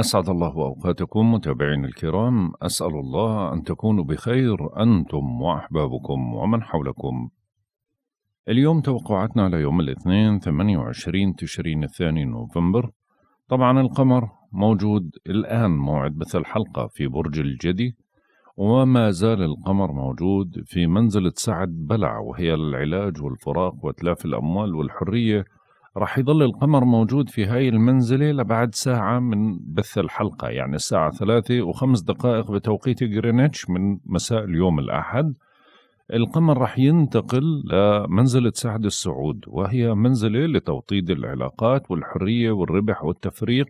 أسعد الله أوقاتكم متابعين الكرام أسأل الله أن تكونوا بخير أنتم وأحبابكم ومن حولكم اليوم توقعاتنا يوم الاثنين 28 تشرين الثاني نوفمبر طبعا القمر موجود الآن موعد بث الحلقة في برج الجدي وما زال القمر موجود في منزلة سعد بلع وهي العلاج والفراق وتلاف الأموال والحرية راح يضل القمر موجود في هاي المنزلة لبعد ساعة من بث الحلقة يعني الساعة ثلاثة وخمس دقائق بتوقيت غرينتش من مساء اليوم الأحد القمر راح ينتقل لمنزلة سعد السعود وهي منزلة لتوطيد العلاقات والحرية والربح والتفريق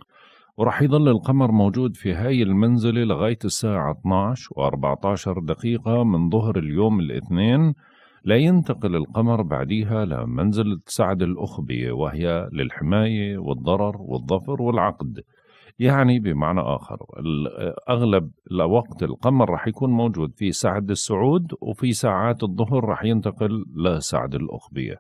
وراح يظل القمر موجود في هاي المنزلة لغاية الساعة 12 و14 دقيقة من ظهر اليوم الاثنين لا ينتقل القمر بعديها لمنزلة سعد الأخبي وهي للحماية والضرر والظفر والعقد يعني بمعنى آخر أغلب لوقت القمر رح يكون موجود في سعد السعود وفي ساعات الظهر رح ينتقل لسعد الأخبية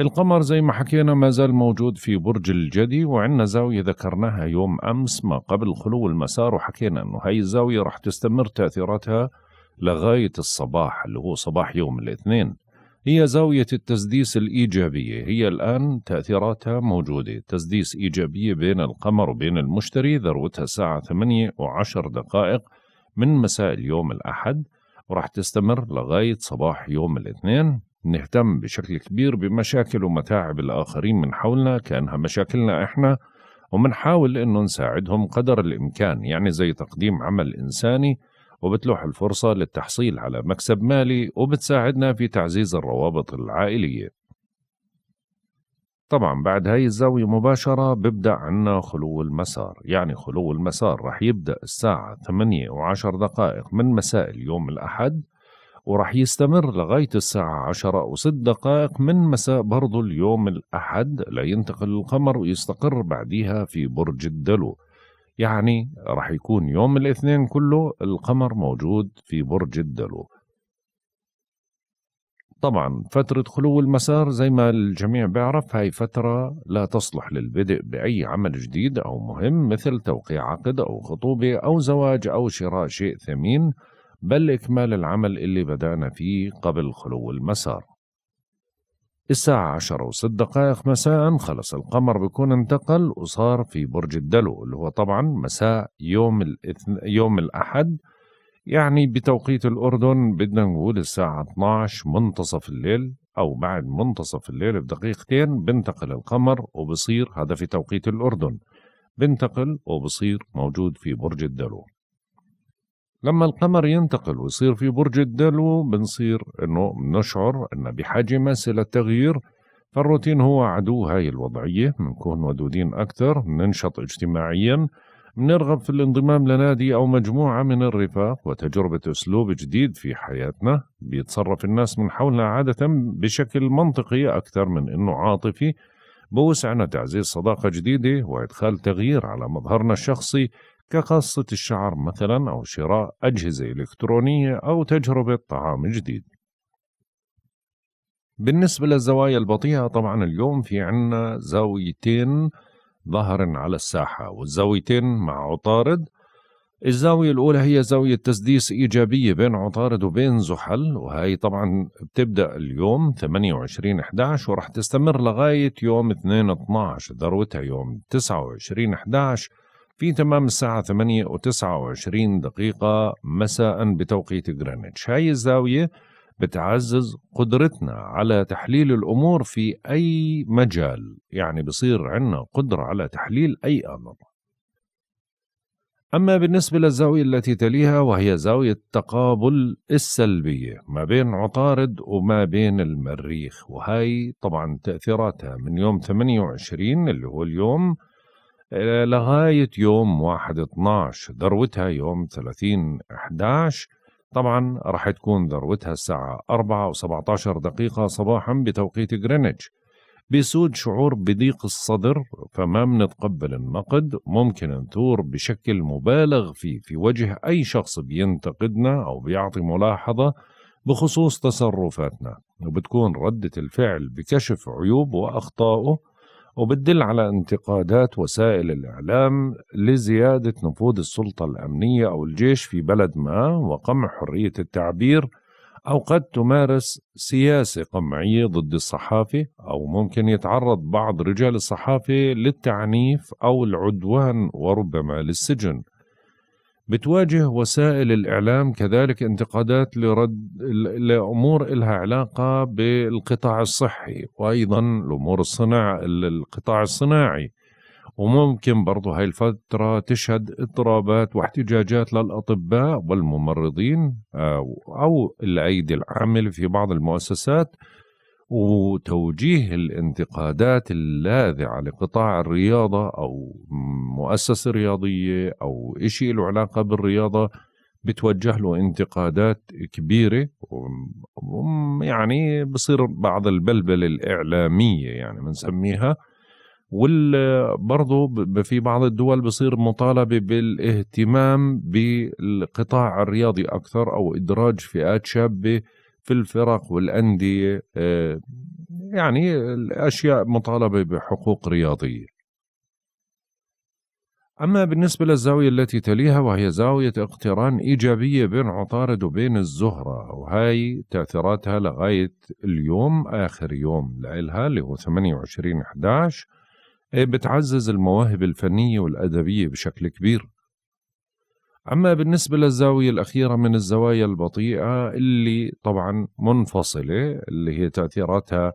القمر زي ما حكينا ما زال موجود في برج الجدي وعندنا زاوية ذكرناها يوم أمس ما قبل خلو المسار وحكينا أنه هاي الزاوية رح تستمر تأثيراتها لغاية الصباح اللي هو صباح يوم الاثنين هي زاوية التسديس الإيجابية هي الآن تأثيراتها موجودة تسديس إيجابية بين القمر وبين المشتري ذروتها الساعة 8 وعشر دقائق من مساء اليوم الأحد وراح تستمر لغاية صباح يوم الاثنين نهتم بشكل كبير بمشاكل ومتاعب الآخرين من حولنا كأنها مشاكلنا إحنا ومنحاول أنه نساعدهم قدر الإمكان يعني زي تقديم عمل إنساني وبتلوح الفرصة للتحصيل على مكسب مالي وبتساعدنا في تعزيز الروابط العائلية طبعا بعد هاي الزاوية مباشرة ببدأ عنا خلو المسار يعني خلو المسار رح يبدأ الساعة 8 و10 دقائق من مساء اليوم الأحد ورح يستمر لغاية الساعة 10 و6 دقائق من مساء برضو اليوم الأحد لينتقل القمر ويستقر بعديها في برج الدلو يعني راح يكون يوم الاثنين كله القمر موجود في برج الدلو طبعا فترة خلو المسار زي ما الجميع بيعرف هاي فترة لا تصلح للبدء بأي عمل جديد أو مهم مثل توقيع عقد أو خطوبة أو زواج أو شراء شيء ثمين بل إكمال العمل اللي بدأنا فيه قبل خلو المسار الساعة عشرة وست دقائق مساء خلص القمر بيكون انتقل وصار في برج الدلو اللي هو طبعا مساء يوم الاثن... يوم الأحد يعني بتوقيت الأردن بدنا نقول الساعة 12 منتصف الليل أو بعد منتصف الليل بدقيقتين بنتقل القمر وبصير هذا في توقيت الأردن بنتقل وبصير موجود في برج الدلو لما القمر ينتقل ويصير في برج الدلو بنصير انه بنشعر ان بحاجه ماسه للتغيير فالروتين هو عدو هاي الوضعيه بنكون ودودين اكثر بننشط اجتماعيا بنرغب في الانضمام لنادي او مجموعه من الرفاق وتجربه اسلوب جديد في حياتنا بيتصرف الناس من حولنا عاده بشكل منطقي اكثر من انه عاطفي بوسعنا تعزيز صداقه جديده وادخال تغيير على مظهرنا الشخصي كقصة الشعر مثلا أو شراء أجهزة إلكترونية أو تجربة طعام جديد بالنسبة للزوايا البطيئة طبعا اليوم في عنا زاويتين ظهر على الساحة والزاويتين مع عطارد الزاوية الأولى هي زاوية تسديس إيجابية بين عطارد وبين زحل وهي طبعا بتبدأ اليوم 28 11 ورح تستمر لغاية يوم 2 12 ذروتها يوم 29 11 في تمام الساعة 8 و 29 دقيقة مساء بتوقيت جرينتش هاي الزاوية بتعزز قدرتنا على تحليل الأمور في أي مجال يعني بصير عندنا قدرة على تحليل أي أمر أما بالنسبة للزاوية التي تليها وهي زاوية تقابل السلبية ما بين عطارد وما بين المريخ وهي طبعا تأثيراتها من يوم 28 اللي هو اليوم لغاية يوم 1 12 ذروتها يوم 30 11 طبعا راح تكون ذروتها الساعة 4 و17 دقيقة صباحا بتوقيت غرينتش بيسود شعور بضيق الصدر فما بنتقبل النقد ممكن نثور بشكل مبالغ فيه في وجه أي شخص بينتقدنا أو بيعطي ملاحظة بخصوص تصرفاتنا وبتكون ردة الفعل بكشف عيوب وأخطائه وبتدل على انتقادات وسائل الإعلام لزيادة نفوذ السلطة الأمنية أو الجيش في بلد ما وقمع حرية التعبير أو قد تمارس سياسة قمعية ضد الصحافة أو ممكن يتعرض بعض رجال الصحافة للتعنيف أو العدوان وربما للسجن بتواجه وسائل الإعلام كذلك انتقادات لرد لأمور إلها علاقة بالقطاع الصحي وأيضا الأمور الصناعة القطاع الصناعي وممكن برضه هاي الفترة تشهد اضطرابات واحتجاجات للأطباء والممرضين آه، أو الأيدي العامل في بعض المؤسسات وتوجيه الانتقادات اللاذعة لقطاع الرياضة أو مؤسسة رياضية أو إشي له علاقة بالرياضة بتوجه له انتقادات كبيرة يعني بصير بعض البلبلة الإعلامية يعني بنسميها وبرضه في بعض الدول بصير مطالبة بالاهتمام بالقطاع الرياضي أكثر أو إدراج فئات شابة في الفرق والانديه آه، يعني الاشياء مطالبه بحقوق رياضيه. اما بالنسبه للزاويه التي تليها وهي زاويه اقتران ايجابيه بين عطارد وبين الزهره وهي تاثيراتها لغايه اليوم اخر يوم لها اللي هو 28 11 آه، بتعزز المواهب الفنيه والادبيه بشكل كبير. أما بالنسبة للزاوية الأخيرة من الزوايا البطيئة اللي طبعا منفصلة اللي هي تأثيراتها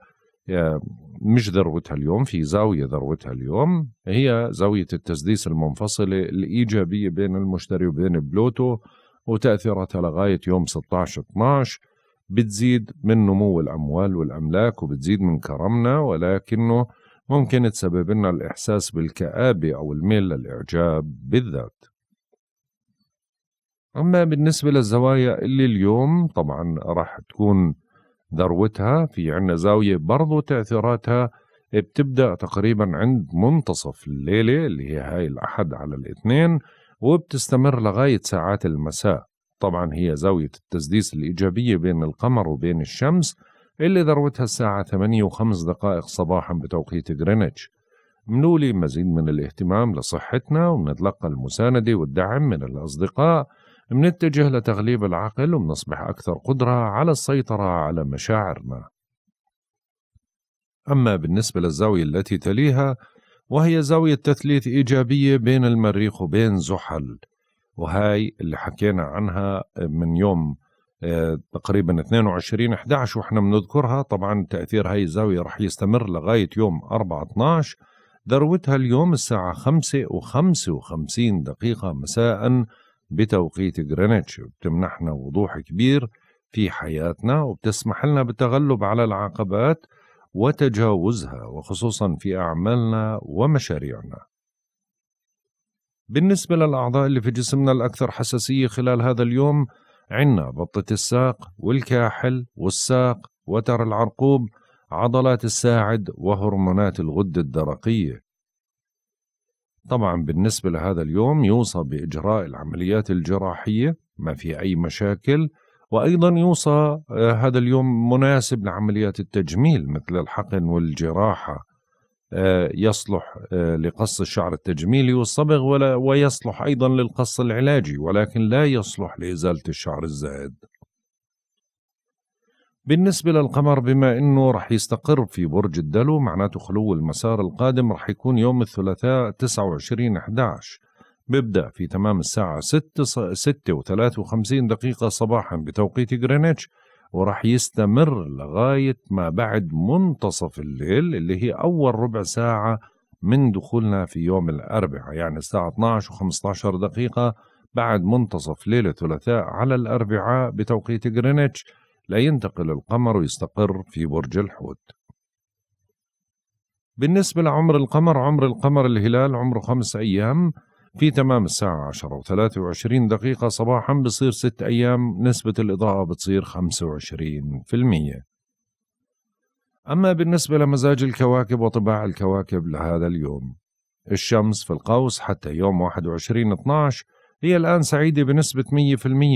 آه، مش ذروتها اليوم في زاوية ذروتها اليوم هي زاوية التسديس المنفصلة الإيجابية بين المشتري وبين بلوتو وتأثيراتها لغاية يوم 16-12 بتزيد من نمو الأموال والأملاك وبتزيد من كرمنا ولكنه ممكن تسبب لنا الإحساس بالكآبة أو الميل للإعجاب بالذات أما بالنسبة للزوايا اللي اليوم طبعا راح تكون ذروتها في عنا زاوية برضو تأثيراتها بتبدأ تقريبا عند منتصف الليلة اللي هي هاي الأحد على الاثنين وبتستمر لغاية ساعات المساء طبعا هي زاوية التسديس الإيجابية بين القمر وبين الشمس اللي ذروتها الساعة 8 وخمس دقائق صباحا بتوقيت غرينتش منولي مزيد من الاهتمام لصحتنا ونتلقى المساندة والدعم من الأصدقاء منتجه لتغليب العقل ومنصبح أكثر قدرة على السيطرة على مشاعرنا أما بالنسبة للزاوية التي تليها وهي زاوية تثليث إيجابية بين المريخ وبين زحل وهاي اللي حكينا عنها من يوم آه، تقريبا 22 11 واحنا بنذكرها طبعا تاثير هاي الزاويه رح يستمر لغايه يوم 4 12 ذروتها اليوم الساعه 5 و55 دقيقه مساء بتوقيت غرينتش بتمنحنا وضوح كبير في حياتنا وبتسمح لنا بالتغلب على العقبات وتجاوزها وخصوصا في أعمالنا ومشاريعنا بالنسبة للأعضاء اللي في جسمنا الأكثر حساسية خلال هذا اليوم عنا بطة الساق والكاحل والساق وتر العرقوب عضلات الساعد وهرمونات الغدة الدرقية طبعا بالنسبة لهذا اليوم يوصى بإجراء العمليات الجراحية ما في أي مشاكل وأيضا يوصى آه، هذا اليوم مناسب لعمليات التجميل مثل الحقن والجراحة آه، يصلح آه، لقص الشعر التجميلي والصبغ ولا ويصلح أيضا للقص العلاجي ولكن لا يصلح لإزالة الشعر الزائد بالنسبة للقمر بما انه رح يستقر في برج الدلو معناته خلو المسار القادم رح يكون يوم الثلاثاء 29 11 بيبدأ في تمام الساعة 6 و53 دقيقة صباحا بتوقيت غرينتش ورح يستمر لغاية ما بعد منتصف الليل اللي هي أول ربع ساعة من دخولنا في يوم الأربعاء يعني الساعة 12 و15 دقيقة بعد منتصف ليلة الثلاثاء على الأربعاء بتوقيت غرينتش لا ينتقل القمر ويستقر في برج الحوت بالنسبة لعمر القمر عمر القمر الهلال عمره خمس أيام في تمام الساعة 10 و 23 دقيقة صباحا بصير ست أيام نسبة الإضاءة بتصير 25% أما بالنسبة لمزاج الكواكب وطباع الكواكب لهذا اليوم الشمس في القوس حتى يوم 21 12 هي الآن سعيدة بنسبة 100%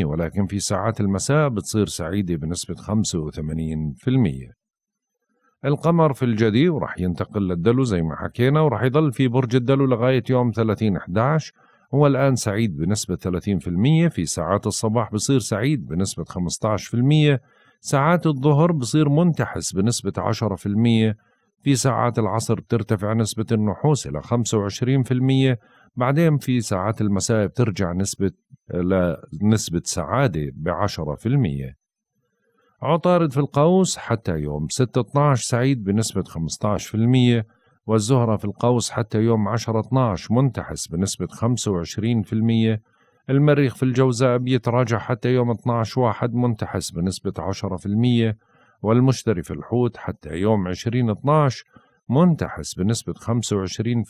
ولكن في ساعات المساء بتصير سعيدة بنسبة 85% القمر في الجدي ورح ينتقل للدلو زي ما حكينا ورح يضل في برج الدلو لغاية يوم 30 11 هو الآن سعيد بنسبة 30% في ساعات الصباح بصير سعيد بنسبة 15% ساعات الظهر بصير منتحس بنسبة 10% في ساعات العصر بترتفع نسبة النحوس إلى 25% بعدين في ساعات المساء بترجع نسبة لنسبة سعادة بعشرة في المية عطارد في القوس حتى يوم 6 12 سعيد بنسبة 15% والزهرة في القوس حتى يوم 10 12 منتحس بنسبة 25% المريخ في الجوزاء بيتراجع حتى يوم 12 واحد منتحس بنسبة 10% والمشتري في الحوت حتى يوم 20 12 منتحس بنسبة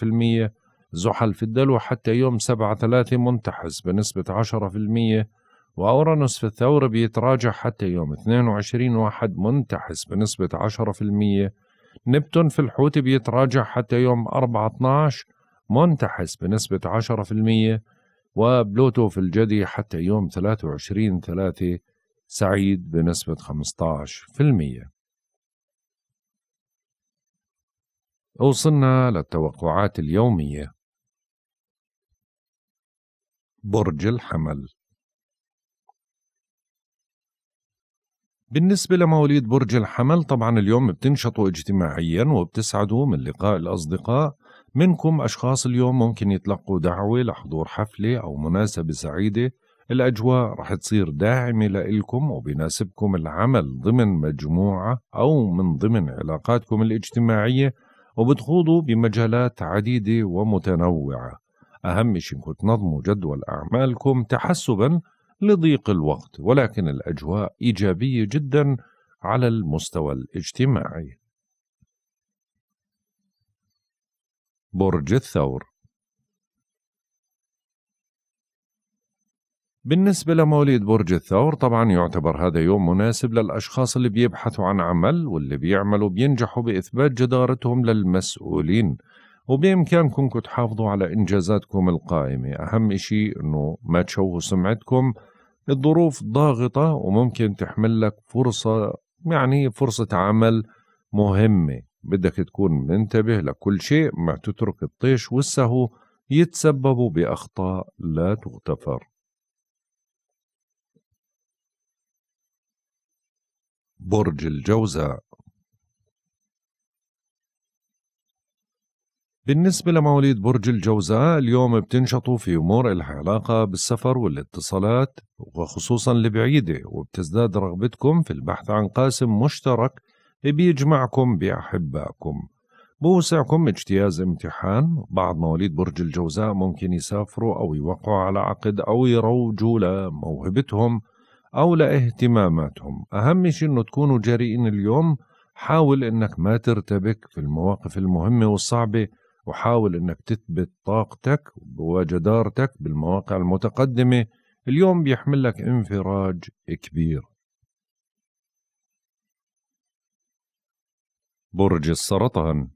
المية زحل في الدلو حتى يوم 7 3 منتحس بنسبة عشرة في المية وأورانوس في الثور بيتراجع حتى يوم 22 واحد منتحس بنسبة عشرة في المية نبتون في الحوت بيتراجع حتى يوم أربعة 12 منتحس بنسبة عشرة في المية وبلوتو في الجدي حتى يوم 23 3 سعيد بنسبة في المية وصلنا للتوقعات اليومية برج الحمل بالنسبة لمواليد برج الحمل طبعا اليوم بتنشطوا اجتماعيا وبتسعدوا من لقاء الأصدقاء منكم أشخاص اليوم ممكن يتلقوا دعوة لحضور حفلة أو مناسبة سعيدة الأجواء رح تصير داعمة لإلكم وبناسبكم العمل ضمن مجموعة أو من ضمن علاقاتكم الاجتماعية وبتخوضوا بمجالات عديدة ومتنوعة أهم شيء انكم تنظموا جدول أعمالكم تحسبا لضيق الوقت ولكن الأجواء إيجابية جدا على المستوى الاجتماعي برج الثور بالنسبة لمواليد برج الثور طبعا يعتبر هذا يوم مناسب للأشخاص اللي بيبحثوا عن عمل واللي بيعملوا بينجحوا بإثبات جدارتهم للمسؤولين وبإمكانكم تحافظوا على إنجازاتكم القائمة أهم إشي أنه ما تشوهوا سمعتكم الظروف ضاغطة وممكن تحمل لك فرصة يعني فرصة عمل مهمة بدك تكون منتبه لكل شيء ما تترك الطيش والسهو يتسببوا بأخطاء لا تغتفر برج الجوزاء بالنسبة لمواليد برج الجوزاء اليوم بتنشطوا في أمور إلها علاقة بالسفر والاتصالات وخصوصا البعيدة وبتزداد رغبتكم في البحث عن قاسم مشترك بيجمعكم بأحبائكم بوسعكم اجتياز امتحان بعض مواليد برج الجوزاء ممكن يسافروا أو يوقعوا على عقد أو يروجوا لموهبتهم أو لاهتماماتهم أهم شيء أنه تكونوا جريئين اليوم حاول أنك ما ترتبك في المواقف المهمة والصعبة وحاول انك تثبت طاقتك وجدارتك بالمواقع المتقدمه اليوم بيحمل لك انفراج كبير برج السرطان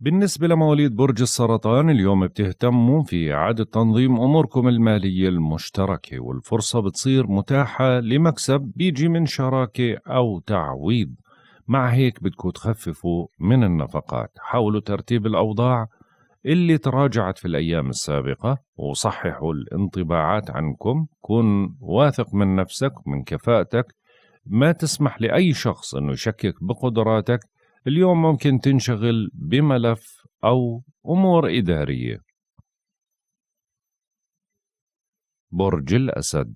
بالنسبة لمواليد برج السرطان اليوم بتهتموا في إعادة تنظيم أموركم المالية المشتركة والفرصة بتصير متاحة لمكسب بيجي من شراكة أو تعويض مع هيك بدكم تخففوا من النفقات حاولوا ترتيب الأوضاع اللي تراجعت في الأيام السابقة وصححوا الانطباعات عنكم كن واثق من نفسك من كفاءتك ما تسمح لأي شخص أنه يشكك بقدراتك اليوم ممكن تنشغل بملف أو أمور إدارية برج الأسد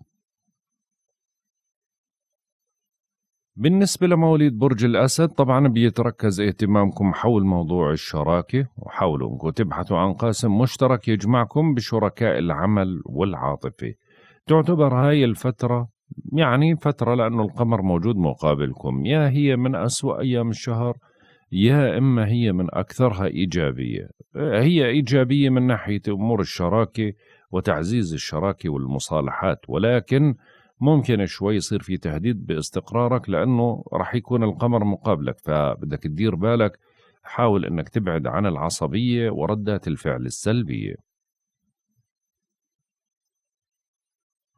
بالنسبة لمواليد برج الأسد طبعا بيتركز اهتمامكم حول موضوع الشراكة وحاولوا انكم تبحثوا عن قاسم مشترك يجمعكم بشركاء العمل والعاطفة تعتبر هاي الفترة يعني فترة لأنه القمر موجود مقابلكم يا هي من أسوأ أيام الشهر يا إما هي من أكثرها إيجابية هي إيجابية من ناحية أمور الشراكة وتعزيز الشراكة والمصالحات ولكن ممكن شوي يصير في تهديد باستقرارك لانه راح يكون القمر مقابلك فبدك تدير بالك حاول انك تبعد عن العصبيه وردات الفعل السلبيه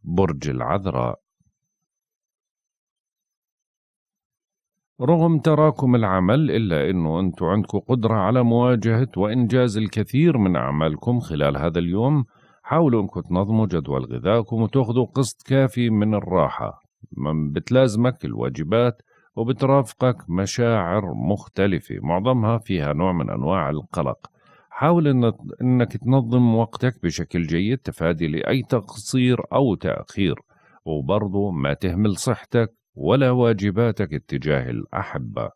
برج العذراء رغم تراكم العمل إلا أنه أنتم عندكم قدرة على مواجهة وإنجاز الكثير من أعمالكم خلال هذا اليوم حاولوا انكم تنظموا جدول غذائكم وتاخذوا قسط كافي من الراحة من بتلازمك الواجبات وبترافقك مشاعر مختلفة معظمها فيها نوع من أنواع القلق حاول أنك تنظم وقتك بشكل جيد تفادي لأي تقصير أو تأخير وبرضه ما تهمل صحتك ولا واجباتك اتجاه الأحبة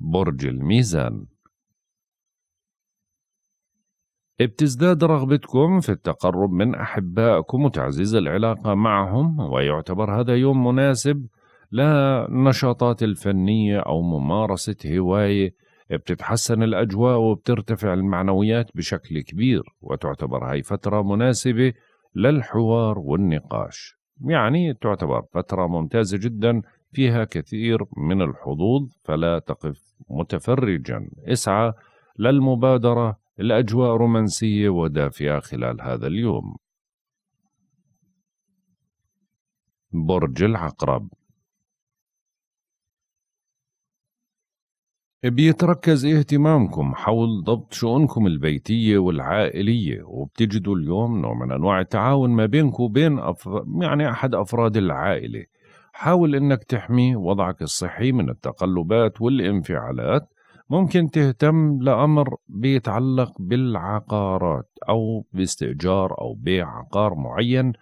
برج الميزان بتزداد رغبتكم في التقرب من أحبائكم وتعزيز العلاقة معهم ويعتبر هذا يوم مناسب للنشاطات الفنية أو ممارسة هواية بتتحسن الأجواء وبترتفع المعنويات بشكل كبير وتعتبر هاي فترة مناسبة للحوار والنقاش يعني تعتبر فترة ممتازة جدا فيها كثير من الحظوظ فلا تقف متفرجا اسعى للمبادرة الأجواء رومانسية ودافئة خلال هذا اليوم برج العقرب بيتركز اهتمامكم حول ضبط شؤونكم البيتية والعائلية وبتجدوا اليوم نوع من أنواع التعاون ما بينكم وبين أف... يعني أحد أفراد العائلة حاول أنك تحمي وضعك الصحي من التقلبات والانفعالات ممكن تهتم لأمر بيتعلق بالعقارات أو باستئجار أو بيع عقار معين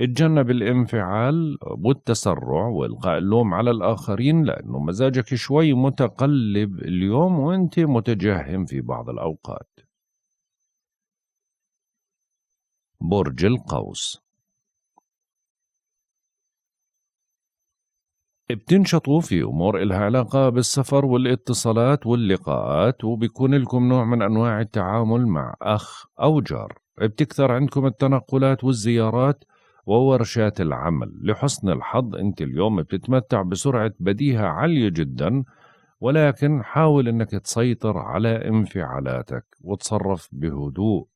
اتجنب الانفعال والتسرع والقاء اللوم على الاخرين لانه مزاجك شوي متقلب اليوم وانت متجهم في بعض الاوقات برج القوس بتنشطوا في أمور إلها علاقة بالسفر والاتصالات واللقاءات وبيكون لكم نوع من أنواع التعامل مع أخ أو جار بتكثر عندكم التنقلات والزيارات وورشات العمل لحسن الحظ أنت اليوم بتتمتع بسرعة بديهة عالية جدا ولكن حاول أنك تسيطر على انفعالاتك وتصرف بهدوء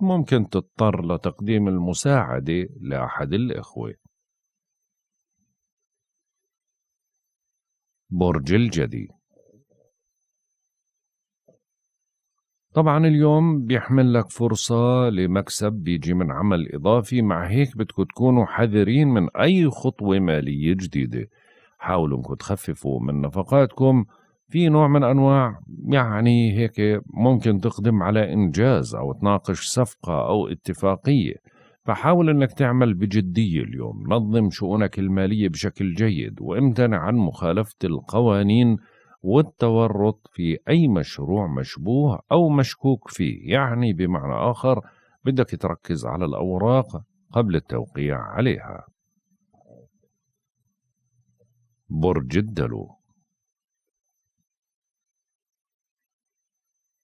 ممكن تضطر لتقديم المساعدة لأحد الإخوة برج الجدي طبعا اليوم بيحمل لك فرصة لمكسب بيجي من عمل إضافي مع هيك بدكم تكونوا حذرين من أي خطوة مالية جديدة حاولوا انكم تخففوا من نفقاتكم في نوع من أنواع يعني هيك ممكن تقدم على إنجاز أو تناقش صفقة أو اتفاقية فحاول أنك تعمل بجدية اليوم نظم شؤونك المالية بشكل جيد وامتنع عن مخالفة القوانين والتورط في أي مشروع مشبوه أو مشكوك فيه يعني بمعنى آخر بدك تركز على الأوراق قبل التوقيع عليها برج الدلو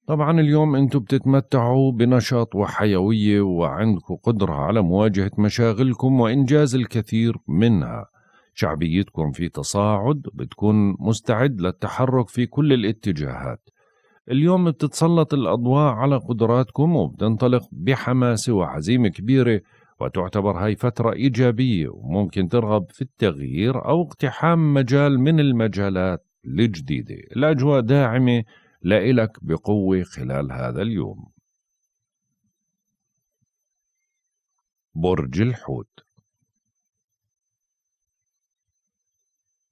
طبعا اليوم انتم بتتمتعوا بنشاط وحيوية وعندكم قدرة على مواجهة مشاغلكم وإنجاز الكثير منها شعبيتكم في تصاعد بتكون مستعد للتحرك في كل الاتجاهات اليوم بتتسلط الأضواء على قدراتكم وبتنطلق بحماسة وعزيمة كبيرة وتعتبر هاي فترة إيجابية وممكن ترغب في التغيير أو اقتحام مجال من المجالات الجديدة الأجواء داعمة لإلك بقوة خلال هذا اليوم برج الحوت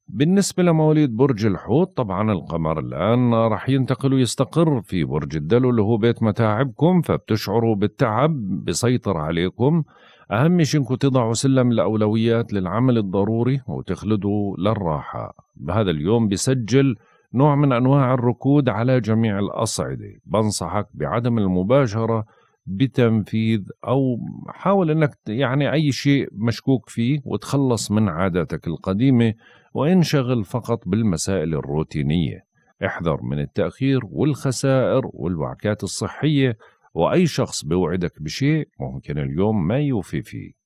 بالنسبة لمواليد برج الحوت طبعا القمر الآن رح ينتقل ويستقر في برج الدلو اللي هو بيت متاعبكم فبتشعروا بالتعب بسيطر عليكم أهم شيء إنكم تضعوا سلم الأولويات للعمل الضروري وتخلدوا للراحة بهذا اليوم بسجل نوع من انواع الركود على جميع الاصعده بنصحك بعدم المباشره بتنفيذ او حاول انك يعني اي شيء مشكوك فيه وتخلص من عاداتك القديمه وانشغل فقط بالمسائل الروتينيه احذر من التاخير والخسائر والوعكات الصحيه واي شخص بوعدك بشيء ممكن اليوم ما يوفي فيه